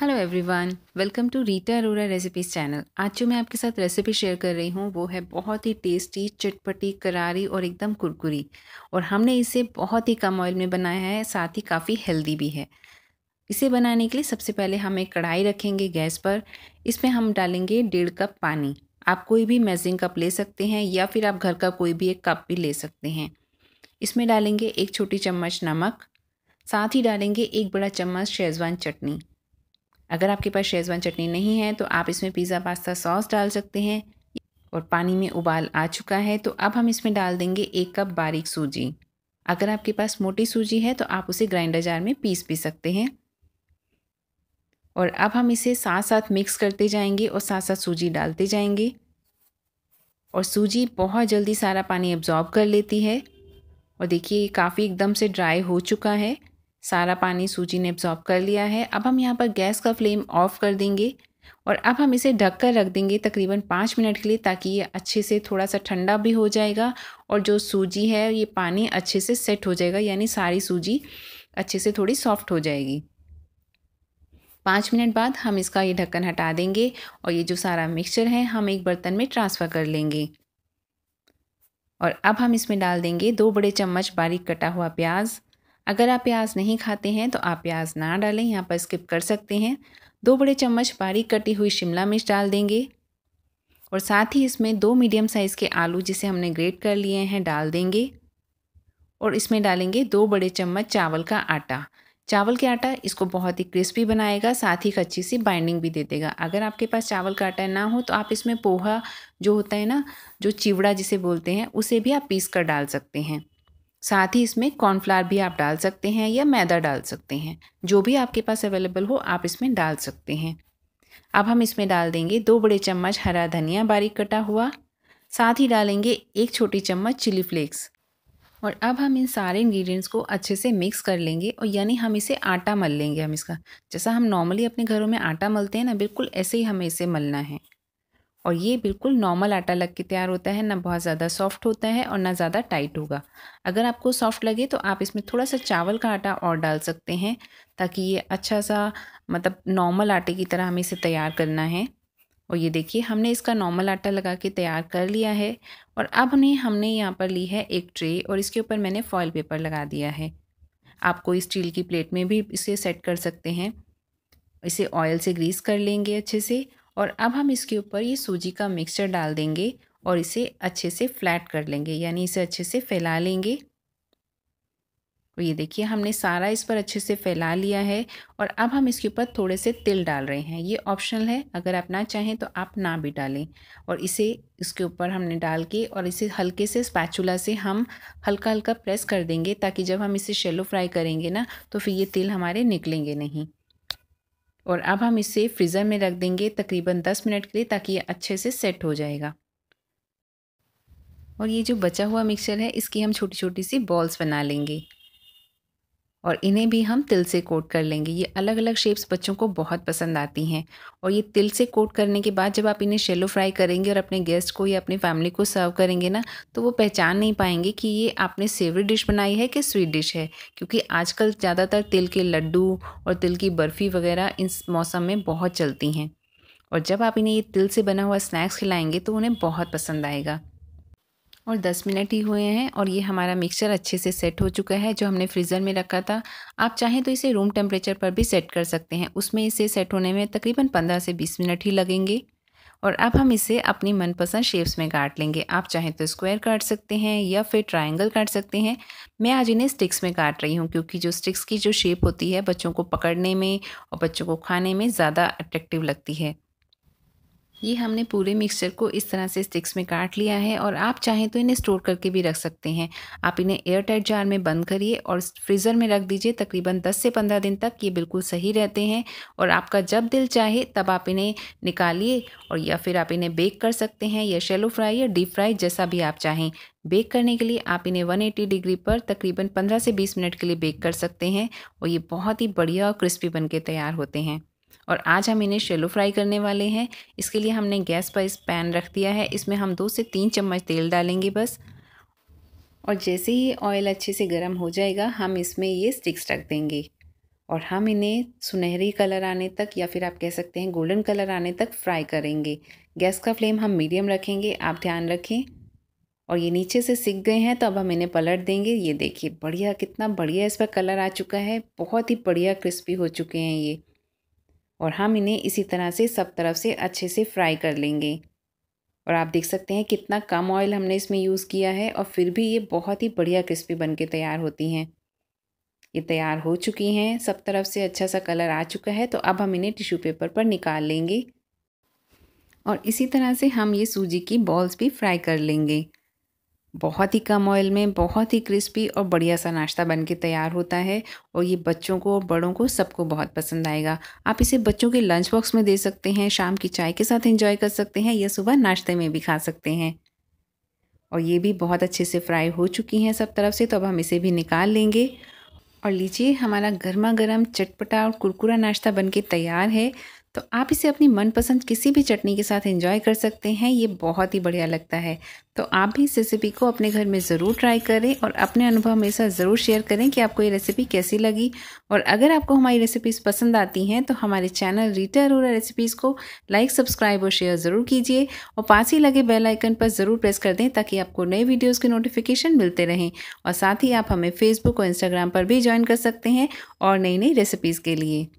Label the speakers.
Speaker 1: hello everyone welcome to Rita Arora recipes channel आज जो मैं आपके साथ रेसिपी शेयर कर रही हूँ वो है बहुत ही टेस्टी चटपटी करारी और एकदम कुरकुरी और हमने इसे बहुत ही कम ऑयल में बनाया है साथ ही काफ़ी हेल्दी भी है इसे बनाने के लिए सबसे पहले हम एक कढ़ाई रखेंगे गैस पर इसमें हम डालेंगे डेढ़ कप पानी आप कोई भी मेजरिंग कप ले सकते हैं या फिर आप घर का कोई भी एक कप भी ले सकते हैं इसमें डालेंगे एक छोटी चम्मच नमक साथ ही डालेंगे एक बड़ा चम्मच शेजवान चटनी अगर आपके पास शेजवान चटनी नहीं है तो आप इसमें पिज़्ज़ा पास्ता सॉस डाल सकते हैं और पानी में उबाल आ चुका है तो अब हम इसमें डाल देंगे एक कप बारीक सूजी अगर आपके पास मोटी सूजी है तो आप उसे ग्राइंडर जार में पीस भी सकते हैं और अब हम इसे साथ साथ मिक्स करते जाएंगे और साथ साथ सूजी डालते जाएंगे और सूजी बहुत जल्दी सारा पानी एब्जॉर्ब कर लेती है और देखिए काफ़ी एकदम से ड्राई हो चुका है सारा पानी सूजी ने एब्जॉर्ब कर लिया है अब हम यहाँ पर गैस का फ्लेम ऑफ कर देंगे और अब हम इसे ढक कर रख देंगे तकरीबन पाँच मिनट के लिए ताकि ये अच्छे से थोड़ा सा ठंडा भी हो जाएगा और जो सूजी है ये पानी अच्छे से सेट हो जाएगा यानी सारी सूजी अच्छे से थोड़ी सॉफ्ट हो जाएगी पाँच मिनट बाद हम इसका ये ढक्कन हटा देंगे और ये जो सारा मिक्सचर है हम एक बर्तन में ट्रांसफ़र कर लेंगे और अब हम इसमें डाल देंगे दो बड़े चम्मच बारीक कटा हुआ प्याज़ अगर आप प्याज नहीं खाते हैं तो आप प्याज ना डालें यहाँ पर स्किप कर सकते हैं दो बड़े चम्मच बारीक कटी हुई शिमला मिर्च डाल देंगे और साथ ही इसमें दो मीडियम साइज़ के आलू जिसे हमने ग्रेट कर लिए हैं डाल देंगे और इसमें डालेंगे दो बड़े चम्मच चावल का आटा चावल के आटा इसको बहुत ही क्रिस्पी बनाएगा साथ ही अच्छी सी बाइंडिंग भी दे देगा अगर आपके पास चावल का आटा ना हो तो आप इसमें पोहा जो होता है ना जो चिवड़ा जिसे बोलते हैं उसे भी आप पीस कर डाल सकते हैं साथ ही इसमें कॉर्नफ्लावर भी आप डाल सकते हैं या मैदा डाल सकते हैं जो भी आपके पास अवेलेबल हो आप इसमें डाल सकते हैं अब हम इसमें डाल देंगे दो बड़े चम्मच हरा धनिया बारीक कटा हुआ साथ ही डालेंगे एक छोटी चम्मच चिली फ्लेक्स और अब हम इन सारे इंग्रेडिएंट्स को अच्छे से मिक्स कर लेंगे और यानी हम इसे आटा मल लेंगे हम इसका जैसा हम नॉर्मली अपने घरों में आटा मलते हैं ना बिल्कुल ऐसे ही हमें इसे मलना है और ये बिल्कुल नॉर्मल आटा लग के तैयार होता है ना बहुत ज़्यादा सॉफ्ट होता है और ना ज़्यादा टाइट होगा अगर आपको सॉफ्ट लगे तो आप इसमें थोड़ा सा चावल का आटा और डाल सकते हैं ताकि ये अच्छा सा मतलब नॉर्मल आटे की तरह हमें इसे तैयार करना है और ये देखिए हमने इसका नॉर्मल आटा लगा के तैयार कर लिया है और अब ने हमने यहाँ पर ली है एक ट्रे और इसके ऊपर मैंने फॉयल पेपर लगा दिया है आप कोई स्टील की प्लेट में भी इसे सेट कर सकते हैं इसे ऑयल से ग्रीस कर लेंगे अच्छे से और अब हम इसके ऊपर ये सूजी का मिक्सचर डाल देंगे और इसे अच्छे से फ्लैट कर लेंगे यानी इसे अच्छे से फैला लेंगे तो ये देखिए हमने सारा इस पर अच्छे से फैला लिया है और अब हम इसके ऊपर थोड़े से तिल डाल रहे हैं ये ऑप्शनल है अगर आप ना चाहें तो आप ना भी डालें और इसे इसके ऊपर हमने डाल के और इसे हल्के से स्पैचुला से हम हल्का हल्का प्रेस कर देंगे ताकि जब हम इसे शेलो फ्राई करेंगे ना तो फिर ये तिल हमारे निकलेंगे नहीं और अब हम इसे फ्रीज़र में रख देंगे तकरीबन 10 मिनट के लिए ताकि ये अच्छे से सेट हो जाएगा और ये जो बचा हुआ मिक्सचर है इसकी हम छोटी छोटी सी बॉल्स बना लेंगे और इन्हें भी हम तिल से कोट कर लेंगे ये अलग अलग शेप्स बच्चों को बहुत पसंद आती हैं और ये तिल से कोट करने के बाद जब आप इन्हें शेलो फ्राई करेंगे और अपने गेस्ट को या अपनी फैमिली को सर्व करेंगे ना तो वो पहचान नहीं पाएंगे कि ये आपने सेवरी डिश बनाई है कि स्वीट डिश है क्योंकि आजकल ज़्यादातर तिल के लड्डू और तिल की बर्फ़ी वगैरह इस मौसम में बहुत चलती हैं और जब आप इन्हें ये तिल से बना हुआ स्नैक्स खिलाएंगे तो उन्हें बहुत पसंद आएगा और 10 मिनट ही हुए हैं और ये हमारा मिक्सचर अच्छे से सेट हो चुका है जो हमने फ्रीज़र में रखा था आप चाहें तो इसे रूम टेम्परेचर पर भी सेट कर सकते हैं उसमें इसे सेट होने में तकरीबन पंद्रह से बीस मिनट ही लगेंगे और अब हम इसे अपनी मनपसंद शेप्स में काट लेंगे आप चाहें तो स्क्वायर काट सकते हैं या फिर ट्रायंगल काट सकते हैं मैं आज इन्हें स्टिक्स में काट रही हूँ क्योंकि जो स्टिक्स की जो शेप होती है बच्चों को पकड़ने में और बच्चों को खाने में ज़्यादा अट्रैक्टिव लगती है ये हमने पूरे मिक्सचर को इस तरह से स्टिक्स में काट लिया है और आप चाहें तो इन्हें स्टोर करके भी रख सकते हैं आप इन्हें एयर टाइट जार में बंद करिए और फ्रीज़र में रख दीजिए तकरीबन 10 से 15 दिन तक ये बिल्कुल सही रहते हैं और आपका जब दिल चाहे तब आप इन्हें निकालिए और या फिर आप इन्हें बेक कर सकते हैं या शेलो फ्राई या डीप फ्राई जैसा भी आप चाहें बेक करने के लिए आप इन्हें 180 डिग्री पर तकरीबन 15 से 20 मिनट के लिए बेक कर सकते हैं और ये बहुत ही बढ़िया और क्रिस्पी बन के तैयार होते हैं और आज हम इन्हें शेलो फ्राई करने वाले हैं इसके लिए हमने गैस पर इस पैन रख दिया है इसमें हम दो से तीन चम्मच तेल डालेंगे बस और जैसे ही ऑयल अच्छे से गर्म हो जाएगा हम इसमें ये स्टिक्स रख देंगे और हम इन्हें सुनहरी कलर आने तक या फिर आप कह सकते हैं गोल्डन कलर आने तक फ्राई करेंगे गैस का फ्लेम हम मीडियम रखेंगे आप ध्यान रखें और ये नीचे से सीख गए हैं तो अब हम इन्हें पलट देंगे ये देखिए बढ़िया कितना बढ़िया इस पर कलर आ चुका है बहुत ही बढ़िया क्रिस्पी हो चुके हैं ये और हम इन्हें इसी तरह से सब तरफ से अच्छे से फ्राई कर लेंगे और आप देख सकते हैं कितना कम ऑयल हमने इसमें यूज़ किया है और फिर भी ये बहुत ही बढ़िया क्रिस्पी बन के तैयार होती हैं ये तैयार हो चुकी हैं सब तरफ से अच्छा सा कलर आ चुका है तो अब हम इन्हें टिश्यू पेपर पर निकाल लेंगे और इसी तरह से हम ये सूजी की बॉल्स भी फ्राई कर लेंगे बहुत ही कम ऑयल में बहुत ही क्रिस्पी और बढ़िया सा नाश्ता बन के तैयार होता है और ये बच्चों को और बड़ों को सबको बहुत पसंद आएगा आप इसे बच्चों के लंच बॉक्स में दे सकते हैं शाम की चाय के साथ एंजॉय कर सकते हैं या सुबह नाश्ते में भी खा सकते हैं और ये भी बहुत अच्छे से फ्राई हो चुकी हैं सब तरफ से तो अब हम इसे भी निकाल लेंगे और लीजिए हमारा गर्मा गर्म चटपटा और कुरकुरा नाश्ता बनके तैयार है तो आप इसे अपनी मनपसंद किसी भी चटनी के साथ इंजॉय कर सकते हैं ये बहुत ही बढ़िया लगता है तो आप भी इस रेसिपी को अपने घर में ज़रूर ट्राई करें और अपने अनुभव मेरे साथ ज़रूर शेयर करें कि आपको ये रेसिपी कैसी लगी और अगर आपको हमारी रेसिपीज़ पसंद आती हैं तो हमारे चैनल रीटा अरोरा रेसिपीज़ को लाइक सब्सक्राइब और शेयर ज़रूर कीजिए और पास ही लगे बेल आइकन पर ज़रूर प्रेस कर दें ताकि आपको नए वीडियोज़ के नोटिफिकेशन मिलते रहें और साथ ही आप हमें फेसबुक और इंस्टाग्राम पर भी ज्वाइन कर सकते हैं और नई नई रेसिपीज़ के लिए